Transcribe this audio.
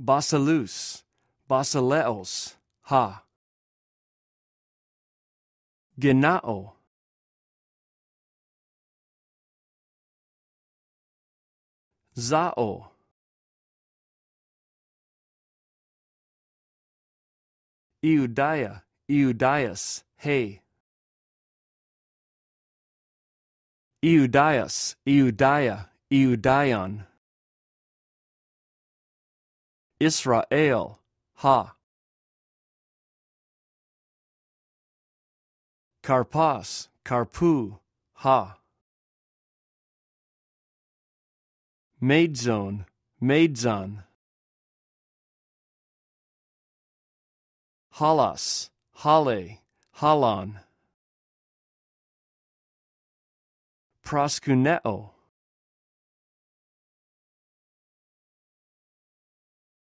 Basileus, Basileos, ha. Genao. Zao. Eudia, Eudias, hey. Eudias, Eudia, Eudion. Israel, Ha. Karpas, Karpu, Ha. Maidzone, Maidzon. Halas, Hale, halan. Proskuneo,